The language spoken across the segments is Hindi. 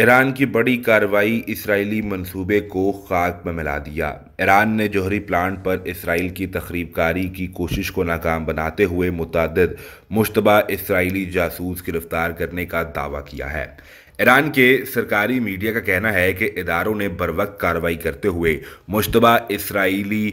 ईरान की बड़ी कार्रवाई इसराइली मंसूबे को खाक में मिला दिया ईरान ने जौहरी प्लांट पर इसराइल की तखरीबकारी की कोशिश को नाकाम बनाते हुए मुतद मुशतबा इसराइली जासूस गिरफ्तार करने का दावा किया है ईरान के सरकारी मीडिया का कहना है कि इदारों ने बर वक्त कार्रवाई करते हुए मुशतबा इसराइली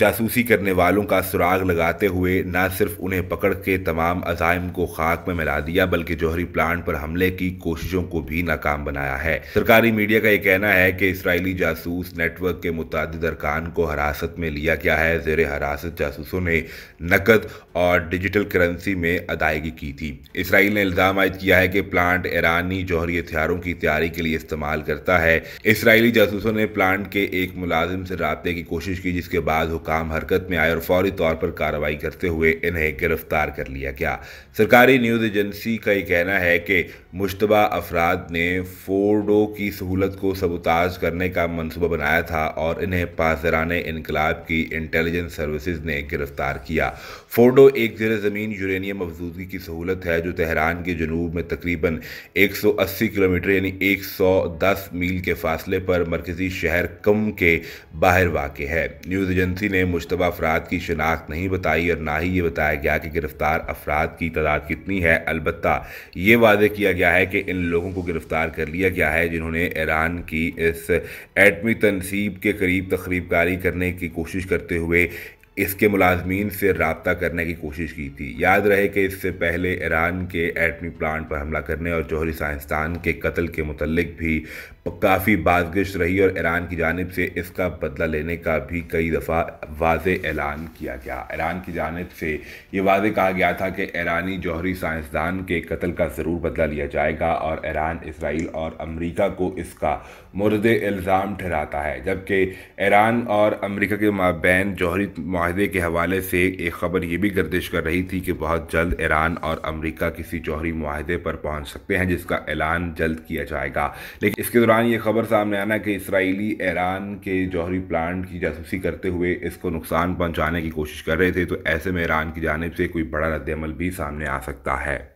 जासूसी करने वालों का सुराग लगाते हुए न सिर्फ उन्हें पकड़ के तमाम अजायम को खाक में मिला दिया बल्कि जौहरी प्लांट पर हमले की कोशिशों को भी नाकाम बनाया है सरकारी मीडिया का यह कहना है कि इसराइली जासूस नेटवर्क के मुतद अरकान को हिरासत में लिया गया है जेर हिरासत जासूसों ने नकद और डिजिटल करेंसी में अदायगी की थी इसराइल ने इल्ज़ाम आयद किया है कि प्लांट ईरानी जौहरी हथियारों की तैयारी के लिए इस्तेमाल करता है इसराइली जासूसों ने प्लांट के एक मुलाजिम से रबते की कोशिश की जिसके बाद काम हरकत में आए और फौरी तौर पर कार्रवाई करते हुए इन्हें गिरफ्तार कर लिया गया सरकारी न्यूज़ एजेंसी का ये कहना है कि मुशतबा अफराद ने फोर्डो की सहूलत को सबोताज करने का मनसूबा बनाया था और इन्हें पासरान इनकलाब की इंटेलिजेंस सर्विसेज ने गिरफ्तार किया फोर्डो एक जर ज़मीन यूरेनियम अफजूदगी की सहूलत है जो तहरान के जनूब में तकरीबन 180 किलोमीटर यानी 110 मील के फासले पर मरकज़ी शहर कम के बाहर वाक़ है न्यूज़ एजेंसी एजेंसी ने मुशतबा अफराद की शनाख्त नहीं बताई और ना ही ये बताया गया कि गिरफ्तार अफराद की तादाद कितनी है अलबत् ये वादे किया गया है कि इन लोगों को गिरफ्तार कर लिया गया है जिन्होंने ईरान की इस एटमी तनसीब के करीब तकरीबकारी करने की कोशिश करते हुए इसके मुलाजमीन से रबता करने की कोशिश की थी याद रहे कि इससे पहले ईरान के एटमी प्लांट पर हमला करने और जौहरी साइंसदान के कत्ल के मतलब भी काफ़ी बाजगश रही और ईरान की जानब से इसका बदला लेने का भी कई दफ़ा वाज ऐलान किया गया ईरान की जानब से ये वाज कहा गया था कि ईरानी जौहरी साइंसदान के कत्ल का ज़रूर बदला लिया जाएगा और ईरान इसराइल और अमरीका को इसका मुर्द इल्ज़ाम ठहराता है जबकि ईरान और अमरीका के माबे जौहरी माहे के हवाले से एक खबर ये भी गर्दिश कर रही थी कि बहुत जल्द ईरान और अमरीका किसी जौहरी माहे पर पहुँच सकते हैं जिसका ऐलान जल्द किया जाएगा लेकिन इसके दौरान ये खबर सामने आना कि इसराइली ईरान के जौहरी प्लांट की जासूसी करते हुए इसको नुकसान पहुँचाने की कोशिश कर रहे थे तो ऐसे में ईरान की जानब से कोई बड़ा रद्दमल भी सामने आ सकता है